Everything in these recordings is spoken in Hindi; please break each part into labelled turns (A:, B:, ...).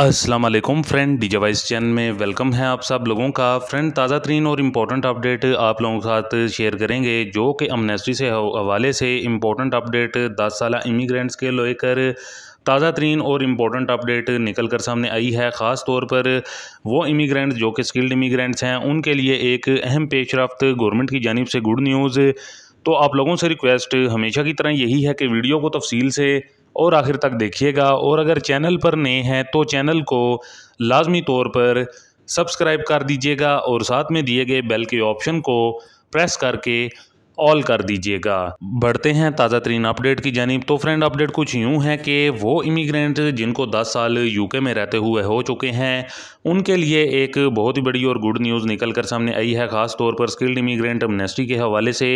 A: अस्सलाम वालेकुम फ्रेंड डी जे वाइस चैन में वेलकम है आप सब लोगों का फ्रेंड ताज़ा तरीन और इम्पोर्टेंट अपडेट आप लोगों के साथ शेयर करेंगे जो कि अमनेस्टी से हवाले से इम्पोर्टेंट अपडेट दस साल इमिग्रेंट्स के लेकर ताज़ा तरीन और इम्पोर्टेंट अपडेट निकल कर सामने आई है ख़ास तौर पर वो इमिग्रेंट जो कि स्किल्ड इमिग्रेंट्स हैं उनके लिए एक अहम रफ्त गवर्नमेंट की जानब से गुड न्यूज़ तो आप लोगों से रिक्वेस्ट हमेशा की तरह यही है कि वीडियो को तफसील से और आखिर तक देखिएगा और अगर चैनल पर नए हैं तो चैनल को लाजमी तौर पर सब्सक्राइब कर दीजिएगा और साथ में दिए गए बेल के ऑप्शन को प्रेस करके ऑल कर दीजिएगा बढ़ते हैं ताज़ा तरीन अपडेट की जानब तो फ्रेंड अपडेट कुछ यूँ है कि वो इमिग्रेंट जिनको दस साल यूके में रहते हुए हो चुके हैं उनके लिए एक बहुत ही बड़ी और गुड न्यूज़ निकल कर सामने आई है ख़ास तौर पर स्किल्ड इमिग्रेंट एमनेस्टी के हवाले से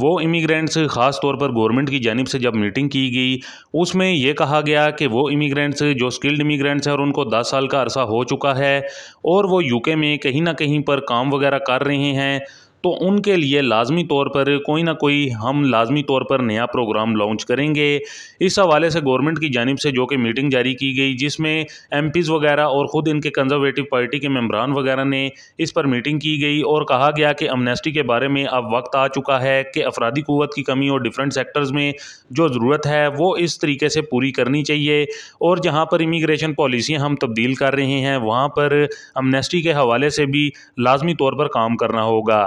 A: वो इमिग्रेंट्स ख़ास तौर पर गवर्नमेंट की जानब से जब मीटिंग की गई उसमें यह कहा गया कि वो इमिग्रेंट्स जो स्किल्ड इमिग्रेंट्स हैं और उनको 10 साल का अरसा हो चुका है और वो यूके में कहीं ना कहीं पर काम वगैरह कर रहे हैं तो उनके लिए लाजमी तौर पर कोई ना कोई हम लाजमी तौर पर नया प्रोग्राम लॉन्च करेंगे इस हवाले से गवर्नमेंट की जानब से जो कि मीटिंग जारी की गई जिसमें एम वगैरह और ख़ुद इनके कंजर्वेटिव पार्टी के मम्बरान वगैरह ने इस पर मीटिंग की गई और कहा गया कि अमनेस्टी के बारे में अब वक्त आ चुका है कि अफराधी क़वत की कमी और डिफरेंट सेक्टर्स में जो ज़रूरत है वो इस तरीके से पूरी करनी चाहिए और जहाँ पर इमिग्रेशन पॉलिसियाँ हम तब्दील कर रहे हैं वहाँ पर अमनेस्टी के हवाले से भी लाजमी तौर पर काम करना होगा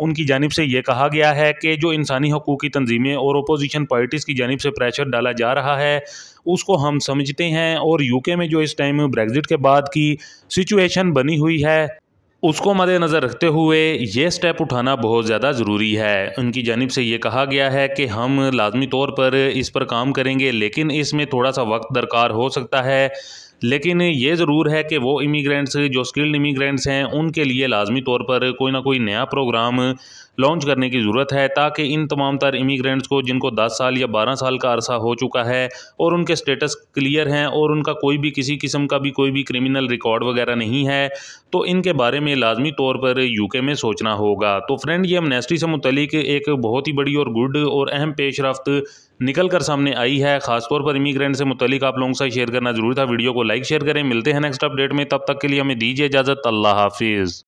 A: उनकी जानब से यह कहा गया है कि जो इंसानी हकूक़ की तंजीमें और अपोजिशन पार्टीज़ की जानब से प्रेशर डाला जा रहा है उसको हम समझते हैं और यूके में जो इस टाइम ब्रेगज़िट के बाद की सिचुएशन बनी हुई है उसको मद्देनज़र रखते हुए ये स्टेप उठाना बहुत ज़्यादा ज़रूरी है उनकी जानब से ये कहा गया है कि हम लाजमी तौर पर इस पर काम करेंगे लेकिन इसमें थोड़ा सा वक्त दरकार हो सकता है लेकिन ये ज़रूर है कि वो इमीग्रेंट्स जो स्किल्ड इमीग्रेंट्स हैं उनके लिए लाजमी तौर पर कोई ना कोई नया प्रोग्राम लॉन्च करने की ज़रूरत है ताकि इन तमाम तर इमीग्रेंट्स को जिनको 10 साल या 12 साल का अरसा हो चुका है और उनके स्टेटस क्लियर हैं और उनका कोई भी किसी किस्म का भी कोई भी क्रिमिनल रिकॉर्ड वगैरह नहीं है तो इनके बारे में लाजमी तौर पर यूके में सोचना होगा तो फ्रेंड ये एमनेस्टी से मुतलिक एक बहुत ही बड़ी और गुड और अहम पेशरफ़्त रफ्त निकल कर सामने आई है खासतौर पर इमीग्रेंट से मुतलिक आप लोगों से शेयर करना जरूरी था वीडियो को लाइक शेयर करें मिलते हैं नेक्स्ट अपडेट में तब तक के लिए हमें दीजिए इजाज़त अल्लाह हाफिज़